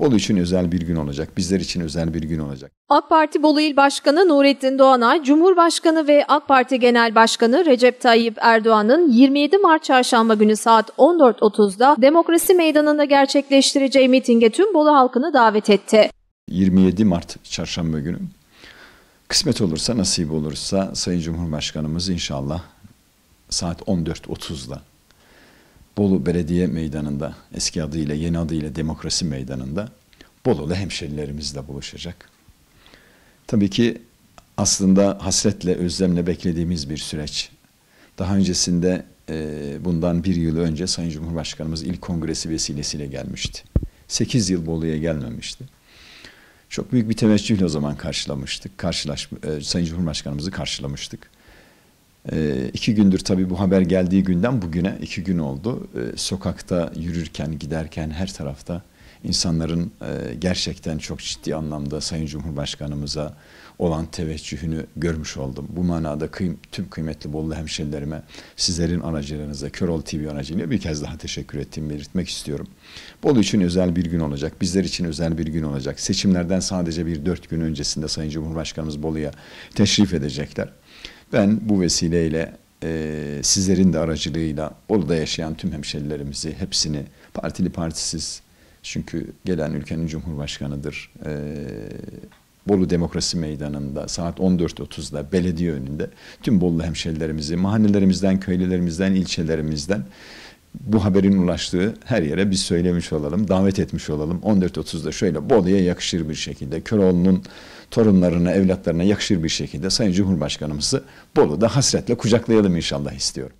Bolu için özel bir gün olacak. Bizler için özel bir gün olacak. AK Parti Bolu İl Başkanı Nurettin Doğanay, Cumhurbaşkanı ve AK Parti Genel Başkanı Recep Tayyip Erdoğan'ın 27 Mart Çarşamba günü saat 14.30'da Demokrasi Meydanı'nda gerçekleştireceği mitinge tüm Bolu halkını davet etti. 27 Mart Çarşamba günü kısmet olursa nasip olursa Sayın Cumhurbaşkanımız inşallah saat 14.30'da Bolu Belediye Meydanı'nda eski adıyla yeni adıyla Demokrasi Meydanı'nda Bolulu hemşerilerimizle buluşacak. Tabii ki aslında hasretle, özlemle beklediğimiz bir süreç. Daha öncesinde e, bundan bir yıl önce Sayın Cumhurbaşkanımız ilk kongresi vesilesiyle gelmişti. Sekiz yıl Bolu'ya gelmemişti. Çok büyük bir teveccühle o zaman karşılamıştık. Karşılaş, e, Sayın Cumhurbaşkanımızı karşılamıştık. E, iki gündür tabii bu haber geldiği günden bugüne iki gün oldu. E, sokakta yürürken, giderken her tarafta insanların e, gerçekten çok ciddi anlamda Sayın Cumhurbaşkanımıza olan teveccühünü görmüş oldum. Bu manada kıym tüm kıymetli Bolu hemşerilerime sizlerin aracılığınızla Körol TV aracılığıyla bir kez daha teşekkür ettiğimi belirtmek istiyorum. Bolu için özel bir gün olacak, bizler için özel bir gün olacak. Seçimlerden sadece bir dört gün öncesinde Sayın Cumhurbaşkanımız Bolu'ya teşrif edecekler. Ben bu vesileyle e, sizlerin de aracılığıyla orada yaşayan tüm hemşerilerimizi hepsini partili partisiz çünkü gelen ülkenin cumhurbaşkanıdır. E, Bolu Demokrasi Meydanı'nda saat 14.30'da belediye önünde tüm Bolu hemşerilerimizi mahallelerimizden, köylülerimizden, ilçelerimizden bu haberin ulaştığı her yere biz söylemiş olalım, davet etmiş olalım. 14.30'da şöyle Bolu'ya yakışır bir şekilde, Köroğlu'nun torunlarına, evlatlarına yakışır bir şekilde Sayın Cumhurbaşkanımızı Bolu'da hasretle kucaklayalım inşallah istiyorum.